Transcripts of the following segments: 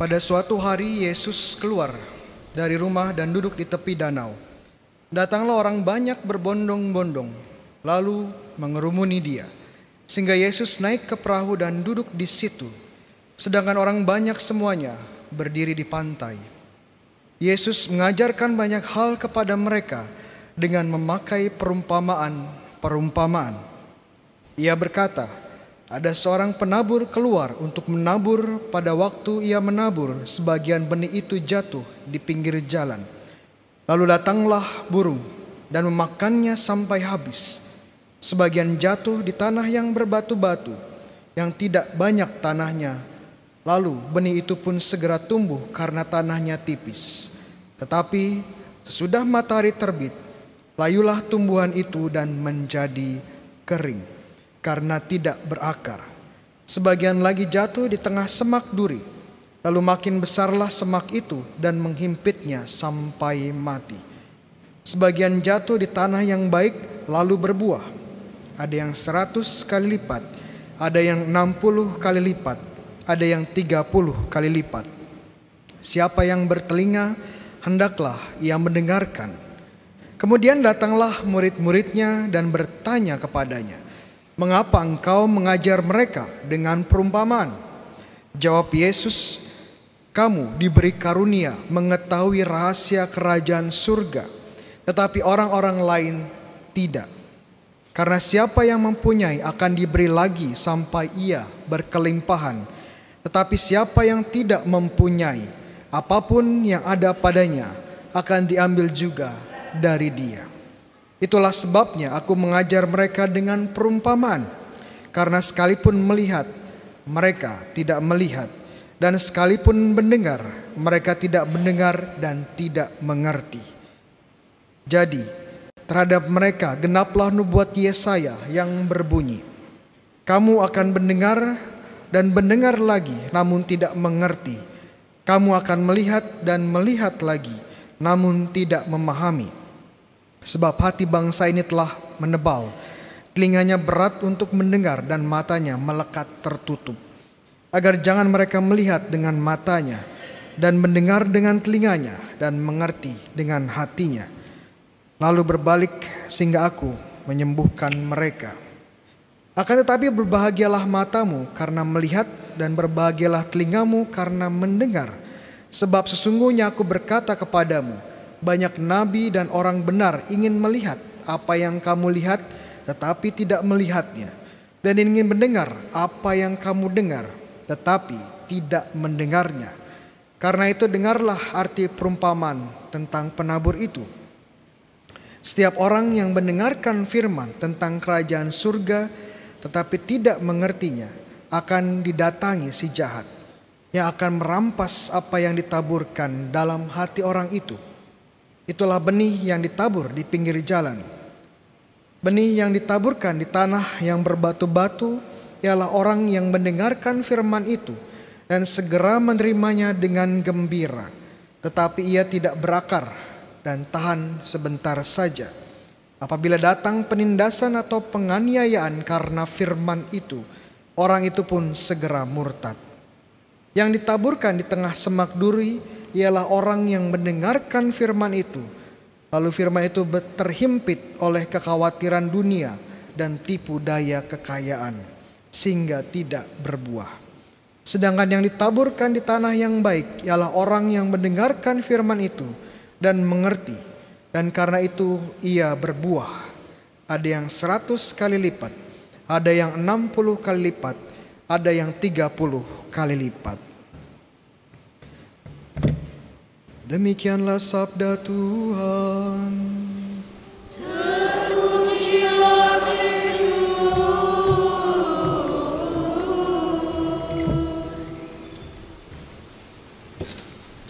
Pada suatu hari Yesus keluar dari rumah dan duduk di tepi danau. Datanglah orang banyak berbondong-bondong, lalu mengerumuni dia. Sehingga Yesus naik ke perahu dan duduk di situ. Sedangkan orang banyak semuanya berdiri di pantai. Yesus mengajarkan banyak hal kepada mereka dengan memakai perumpamaan-perumpamaan. Ia berkata, ada seorang penabur keluar untuk menabur. Pada waktu ia menabur, sebagian benih itu jatuh di pinggir jalan. Lalu datanglah burung dan memakannya sampai habis. Sebagian jatuh di tanah yang berbatu-batu, yang tidak banyak tanahnya. Lalu benih itu pun segera tumbuh karena tanahnya tipis. Tetapi sesudah matahari terbit, layulah tumbuhan itu dan menjadi kering karena tidak berakar. Sebagian lagi jatuh di tengah semak duri, lalu makin besarlah semak itu dan menghimpitnya sampai mati. Sebagian jatuh di tanah yang baik lalu berbuah. Ada yang seratus kali lipat, ada yang enam puluh kali lipat, ada yang tiga puluh kali lipat. Siapa yang bertelinga, hendaklah ia mendengarkan. Kemudian datanglah murid-muridnya dan bertanya kepadanya, Mengapa engkau mengajar mereka dengan perumpamaan? Jawab Yesus, kamu diberi karunia mengetahui rahasia kerajaan surga, tetapi orang-orang lain tidak. Karena siapa yang mempunyai akan diberi lagi sampai ia berkelimpahan, tetapi siapa yang tidak mempunyai, apapun yang ada padanya akan diambil juga dari dia. Itulah sebabnya aku mengajar mereka dengan perumpamaan, karena sekalipun melihat, mereka tidak melihat, dan sekalipun mendengar, mereka tidak mendengar dan tidak mengerti. Jadi, terhadap mereka genaplah nubuat Yesaya yang berbunyi, "Kamu akan mendengar dan mendengar lagi, namun tidak mengerti. Kamu akan melihat dan melihat lagi, namun tidak memahami." Sebab hati bangsa ini telah menebal, telinganya berat untuk mendengar dan matanya melekat tertutup. Agar jangan mereka melihat dengan matanya dan mendengar dengan telinganya dan mengerti dengan hatinya. Lalu berbalik sehingga aku menyembuhkan mereka. Akan tetapi berbahagialah matamu karena melihat dan berbahagialah telingamu karena mendengar. Sebab sesungguhnya aku berkata kepadamu, banyak nabi dan orang benar ingin melihat apa yang kamu lihat, tetapi tidak melihatnya, dan ingin mendengar apa yang kamu dengar, tetapi tidak mendengarnya. Karena itu, dengarlah arti perumpamaan tentang penabur itu. Setiap orang yang mendengarkan firman tentang kerajaan surga, tetapi tidak mengertinya, akan didatangi si jahat yang akan merampas apa yang ditaburkan dalam hati orang itu Itulah benih yang ditabur di pinggir jalan. Benih yang ditaburkan di tanah yang berbatu-batu ialah orang yang mendengarkan firman itu dan segera menerimanya dengan gembira, tetapi ia tidak berakar dan tahan sebentar saja. Apabila datang penindasan atau penganiayaan karena firman itu, orang itu pun segera murtad. Yang ditaburkan di tengah semak duri ialah orang yang mendengarkan firman itu, lalu firman itu terhimpit oleh kekhawatiran dunia dan tipu daya kekayaan, sehingga tidak berbuah. Sedangkan yang ditaburkan di tanah yang baik ialah orang yang mendengarkan firman itu dan mengerti, dan karena itu ia berbuah. Ada yang seratus kali lipat, ada yang enam puluh kali lipat, ada yang tiga puluh kali lipat. Demikianlah sabda Tuhan.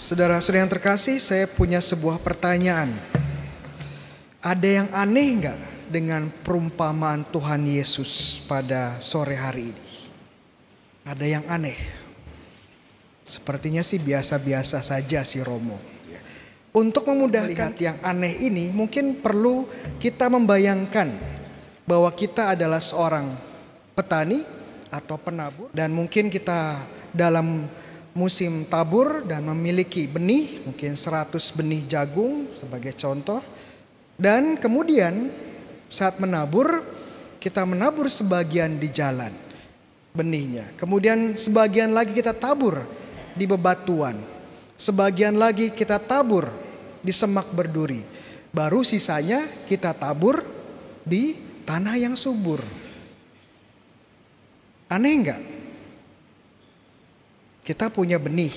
Saudara-saudara yang terkasih, saya punya sebuah pertanyaan. Ada yang aneh nggak dengan perumpamaan Tuhan Yesus pada sore hari ini? Ada yang aneh. Sepertinya sih biasa-biasa saja si Romo. Untuk memudahkan yang aneh ini mungkin perlu kita membayangkan bahwa kita adalah seorang petani atau penabur dan mungkin kita dalam musim tabur dan memiliki benih mungkin 100 benih jagung sebagai contoh dan kemudian saat menabur kita menabur sebagian di jalan benihnya kemudian sebagian lagi kita tabur di bebatuan. Sebagian lagi kita tabur di semak berduri. Baru sisanya kita tabur di tanah yang subur. Aneh enggak? Kita punya benih.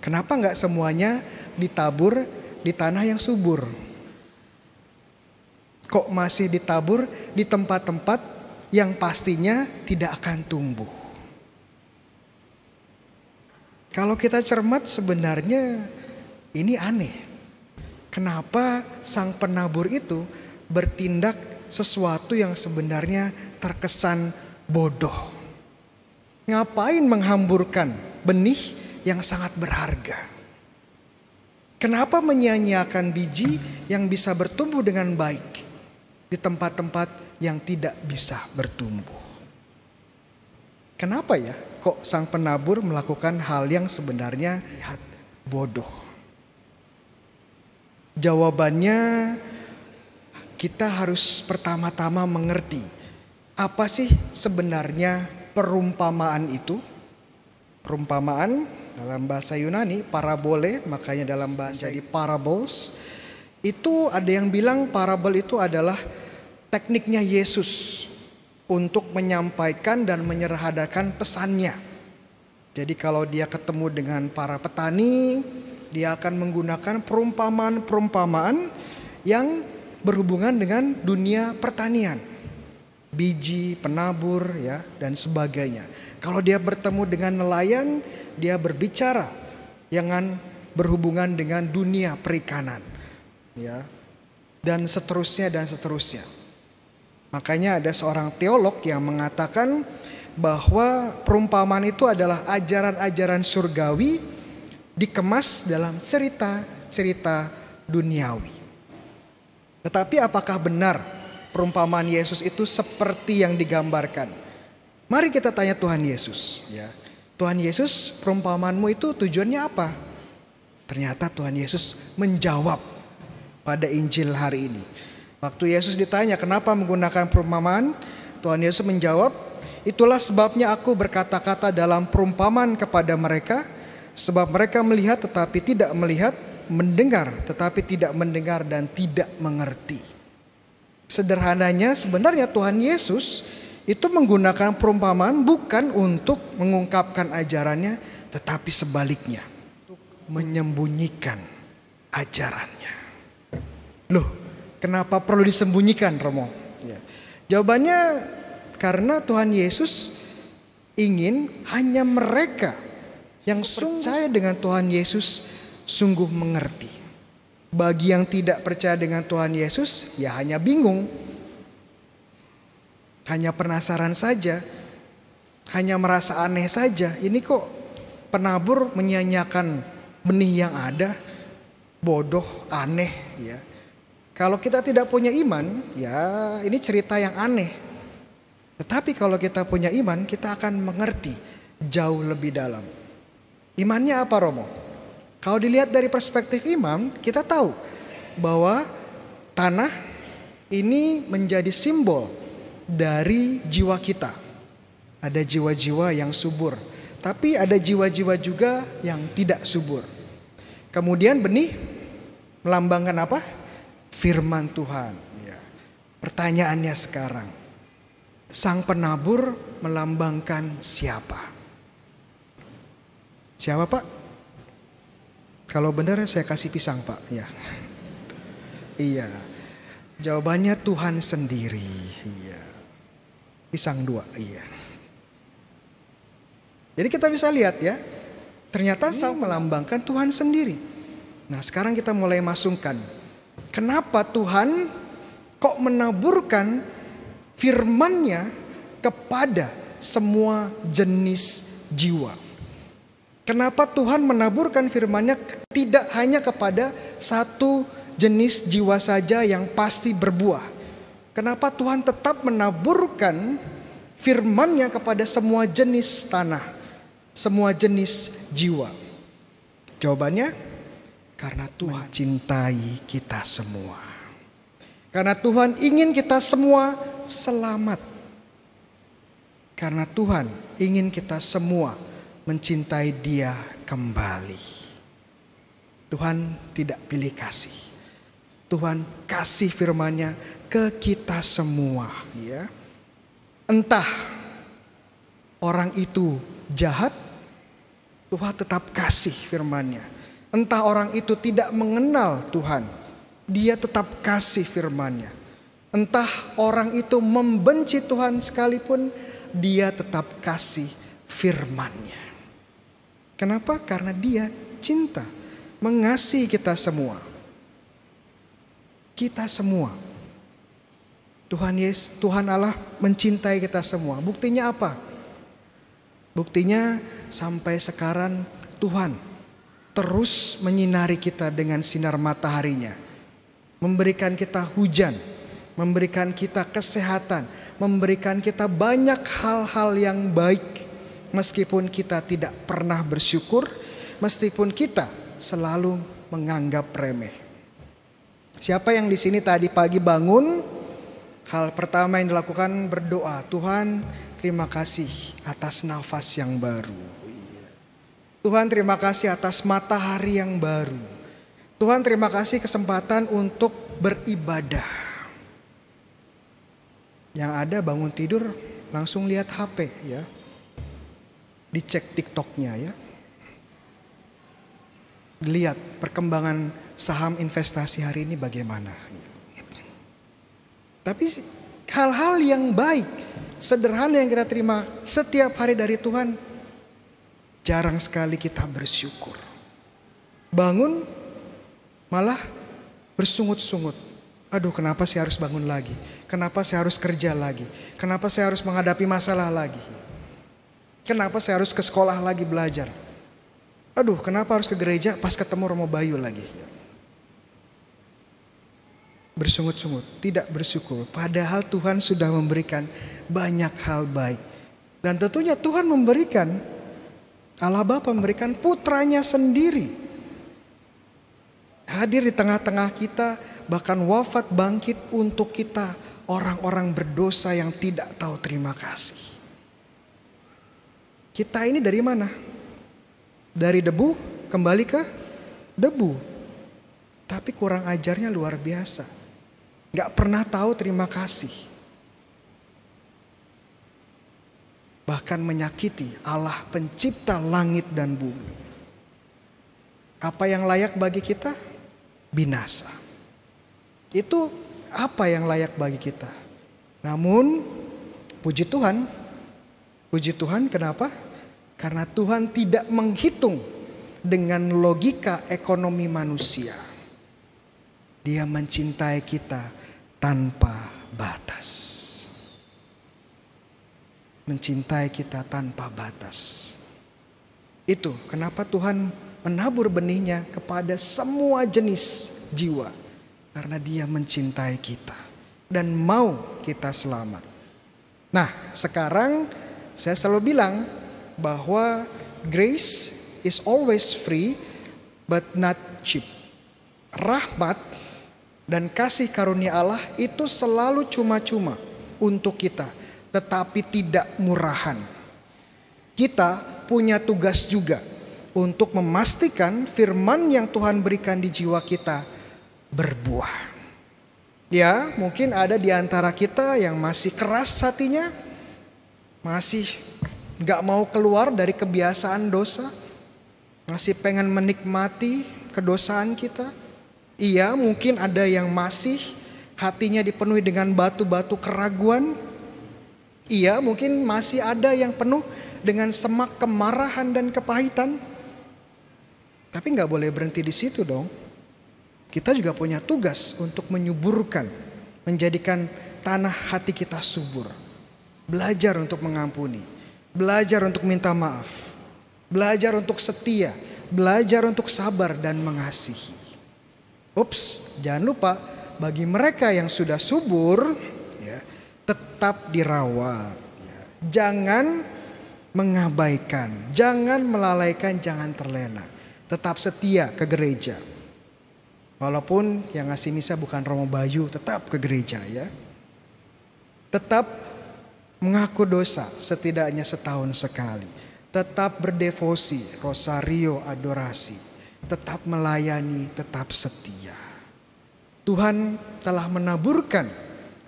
Kenapa enggak semuanya ditabur di tanah yang subur? Kok masih ditabur di tempat-tempat yang pastinya tidak akan tumbuh? Kalau kita cermat sebenarnya ini aneh. Kenapa sang penabur itu bertindak sesuatu yang sebenarnya terkesan bodoh? Ngapain menghamburkan benih yang sangat berharga? Kenapa menyia-nyiakan biji yang bisa bertumbuh dengan baik di tempat-tempat yang tidak bisa bertumbuh? Kenapa ya kok sang penabur melakukan hal yang sebenarnya lihat bodoh? Jawabannya kita harus pertama-tama mengerti apa sih sebenarnya perumpamaan itu? Perumpamaan dalam bahasa Yunani parabole, makanya dalam bahasa jadi parables. Itu ada yang bilang parabel itu adalah tekniknya Yesus untuk menyampaikan dan menyerahadakan pesannya. Jadi kalau dia ketemu dengan para petani, dia akan menggunakan perumpamaan-perumpamaan yang berhubungan dengan dunia pertanian. Biji, penabur ya dan sebagainya. Kalau dia bertemu dengan nelayan, dia berbicara dengan berhubungan dengan dunia perikanan. Ya. Dan seterusnya dan seterusnya. Makanya ada seorang teolog yang mengatakan bahwa perumpamaan itu adalah ajaran-ajaran surgawi dikemas dalam cerita-cerita duniawi. Tetapi apakah benar perumpamaan Yesus itu seperti yang digambarkan? Mari kita tanya Tuhan Yesus, ya. Tuhan Yesus, perumpamaanmu itu tujuannya apa? Ternyata Tuhan Yesus menjawab pada Injil hari ini. Waktu Yesus ditanya kenapa menggunakan perumpamaan, Tuhan Yesus menjawab, "Itulah sebabnya aku berkata-kata dalam perumpamaan kepada mereka, sebab mereka melihat tetapi tidak melihat, mendengar tetapi tidak mendengar dan tidak mengerti." Sederhananya sebenarnya Tuhan Yesus itu menggunakan perumpamaan bukan untuk mengungkapkan ajarannya tetapi sebaliknya untuk menyembunyikan ajarannya. Loh, Kenapa perlu disembunyikan Romo? Ya. Jawabannya karena Tuhan Yesus ingin hanya mereka yang sungguh. percaya dengan Tuhan Yesus sungguh mengerti. Bagi yang tidak percaya dengan Tuhan Yesus ya hanya bingung. Hanya penasaran saja, hanya merasa aneh saja. Ini kok penabur menyanyiakan benih yang ada, bodoh, aneh ya. Kalau kita tidak punya iman, ya ini cerita yang aneh. Tetapi kalau kita punya iman, kita akan mengerti jauh lebih dalam. Imannya apa Romo? Kalau dilihat dari perspektif imam, kita tahu bahwa tanah ini menjadi simbol dari jiwa kita. Ada jiwa-jiwa yang subur, tapi ada jiwa-jiwa juga yang tidak subur. Kemudian benih melambangkan apa? firman Tuhan. Ya. Pertanyaannya sekarang, sang penabur melambangkan siapa? Siapa pak? Kalau benar saya kasih pisang pak. Ya. iya. Jawabannya Tuhan sendiri. Iya. Pisang dua. Iya. Jadi kita bisa lihat ya. Ternyata sang hmm. melambangkan Tuhan sendiri. Nah sekarang kita mulai masukkan. Kenapa Tuhan kok menaburkan firman-Nya kepada semua jenis jiwa? Kenapa Tuhan menaburkan firman-Nya tidak hanya kepada satu jenis jiwa saja yang pasti berbuah? Kenapa Tuhan tetap menaburkan firman-Nya kepada semua jenis tanah, semua jenis jiwa? Jawabannya, karena Tuhan mencintai kita semua. Karena Tuhan ingin kita semua selamat. Karena Tuhan ingin kita semua mencintai Dia kembali. Tuhan tidak pilih kasih. Tuhan kasih firman-Nya ke kita semua, ya. Entah orang itu jahat, Tuhan tetap kasih firman-Nya Entah orang itu tidak mengenal Tuhan, dia tetap kasih firman-Nya. Entah orang itu membenci Tuhan sekalipun, dia tetap kasih firman-Nya. Kenapa? Karena dia cinta, mengasihi kita semua. Kita semua. Tuhan Yesus, Tuhan Allah mencintai kita semua. Buktinya apa? Buktinya sampai sekarang Tuhan terus menyinari kita dengan sinar mataharinya. Memberikan kita hujan, memberikan kita kesehatan, memberikan kita banyak hal-hal yang baik. Meskipun kita tidak pernah bersyukur, meskipun kita selalu menganggap remeh. Siapa yang di sini tadi pagi bangun, hal pertama yang dilakukan berdoa, Tuhan terima kasih atas nafas yang baru. Tuhan terima kasih atas matahari yang baru. Tuhan terima kasih kesempatan untuk beribadah. Yang ada bangun tidur langsung lihat HP ya. Dicek TikToknya ya. Lihat perkembangan saham investasi hari ini bagaimana. Tapi hal-hal yang baik, sederhana yang kita terima setiap hari dari Tuhan jarang sekali kita bersyukur. Bangun malah bersungut-sungut. Aduh, kenapa saya harus bangun lagi? Kenapa saya harus kerja lagi? Kenapa saya harus menghadapi masalah lagi? Kenapa saya harus ke sekolah lagi belajar? Aduh, kenapa harus ke gereja pas ketemu Romo Bayu lagi? Bersungut-sungut, tidak bersyukur. Padahal Tuhan sudah memberikan banyak hal baik. Dan tentunya Tuhan memberikan Allah Bapa memberikan putranya sendiri hadir di tengah-tengah kita bahkan wafat bangkit untuk kita orang-orang berdosa yang tidak tahu terima kasih. Kita ini dari mana? Dari debu kembali ke debu. Tapi kurang ajarnya luar biasa. Gak pernah tahu terima kasih. bahkan menyakiti Allah pencipta langit dan bumi. Apa yang layak bagi kita? Binasa. Itu apa yang layak bagi kita? Namun puji Tuhan, puji Tuhan kenapa? Karena Tuhan tidak menghitung dengan logika ekonomi manusia. Dia mencintai kita tanpa batas mencintai kita tanpa batas. Itu kenapa Tuhan menabur benihnya kepada semua jenis jiwa. Karena dia mencintai kita dan mau kita selamat. Nah sekarang saya selalu bilang bahwa grace is always free but not cheap. Rahmat dan kasih karunia Allah itu selalu cuma-cuma untuk kita tetapi tidak murahan. Kita punya tugas juga untuk memastikan firman yang Tuhan berikan di jiwa kita berbuah. Ya, mungkin ada di antara kita yang masih keras hatinya, masih gak mau keluar dari kebiasaan dosa, masih pengen menikmati kedosaan kita. Iya, mungkin ada yang masih hatinya dipenuhi dengan batu-batu keraguan, ia mungkin masih ada yang penuh dengan semak kemarahan dan kepahitan. Tapi nggak boleh berhenti di situ dong. Kita juga punya tugas untuk menyuburkan, menjadikan tanah hati kita subur. Belajar untuk mengampuni, belajar untuk minta maaf, belajar untuk setia, belajar untuk sabar dan mengasihi. Ups, jangan lupa bagi mereka yang sudah subur, tetap dirawat. Ya. Jangan mengabaikan, jangan melalaikan, jangan terlena. Tetap setia ke gereja. Walaupun yang ngasih misa bukan Romo Bayu, tetap ke gereja ya. Tetap mengaku dosa setidaknya setahun sekali. Tetap berdevosi, rosario, adorasi. Tetap melayani, tetap setia. Tuhan telah menaburkan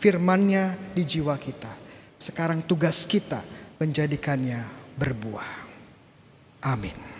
firmannya di jiwa kita. Sekarang tugas kita menjadikannya berbuah. Amin.